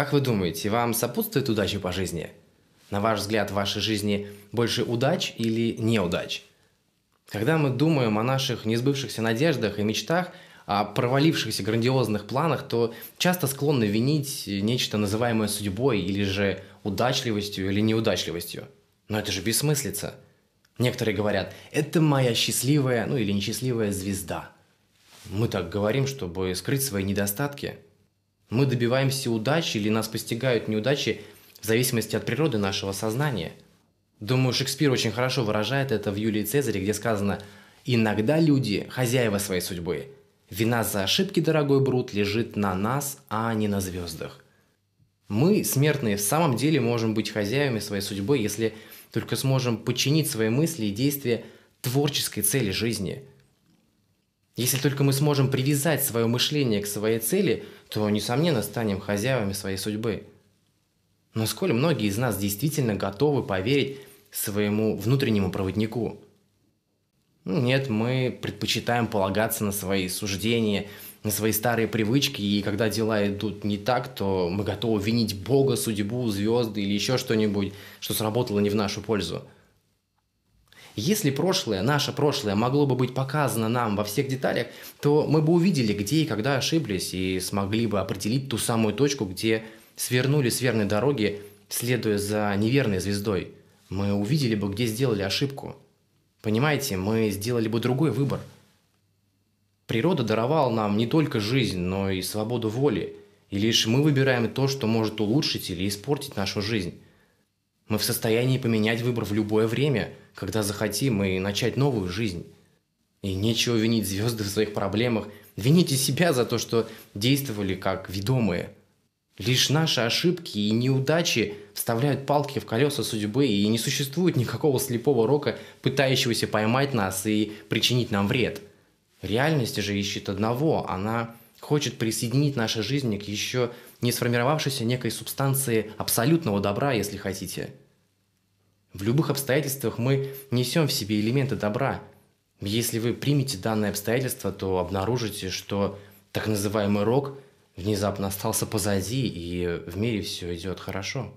Как вы думаете, вам сопутствует удача по жизни? На ваш взгляд, в вашей жизни больше удач или неудач? Когда мы думаем о наших несбывшихся надеждах и мечтах, о провалившихся грандиозных планах, то часто склонны винить нечто называемое судьбой или же удачливостью или неудачливостью. Но это же бессмыслица. Некоторые говорят, это моя счастливая, ну или несчастливая звезда. Мы так говорим, чтобы скрыть свои недостатки – мы добиваемся удачи или нас постигают неудачи в зависимости от природы нашего сознания. Думаю, Шекспир очень хорошо выражает это в Юлии Цезаре, где сказано «Иногда люди – хозяева своей судьбы. Вина за ошибки, дорогой Брут, лежит на нас, а не на звездах». Мы, смертные, в самом деле можем быть хозяевами своей судьбы, если только сможем подчинить свои мысли и действия творческой цели жизни – если только мы сможем привязать свое мышление к своей цели, то, несомненно, станем хозяевами своей судьбы. Но сколь многие из нас действительно готовы поверить своему внутреннему проводнику? Ну, нет, мы предпочитаем полагаться на свои суждения, на свои старые привычки, и когда дела идут не так, то мы готовы винить Бога, судьбу, звезды или еще что-нибудь, что сработало не в нашу пользу – если прошлое, наше прошлое могло бы быть показано нам во всех деталях, то мы бы увидели, где и когда ошиблись, и смогли бы определить ту самую точку, где свернули с верной дороги, следуя за неверной звездой. Мы увидели бы, где сделали ошибку. Понимаете, мы сделали бы другой выбор. Природа даровала нам не только жизнь, но и свободу воли. И лишь мы выбираем то, что может улучшить или испортить нашу жизнь. Мы в состоянии поменять выбор в любое время, когда захотим, и начать новую жизнь. И нечего винить звезды в своих проблемах. Вините себя за то, что действовали как ведомые. Лишь наши ошибки и неудачи вставляют палки в колеса судьбы, и не существует никакого слепого рока, пытающегося поймать нас и причинить нам вред. Реальность же ищет одного, она хочет присоединить наши жизни к еще не сформировавшейся некой субстанции абсолютного добра, если хотите. В любых обстоятельствах мы несем в себе элементы добра. Если вы примете данное обстоятельство, то обнаружите, что так называемый рок внезапно остался позади, и в мире все идет хорошо.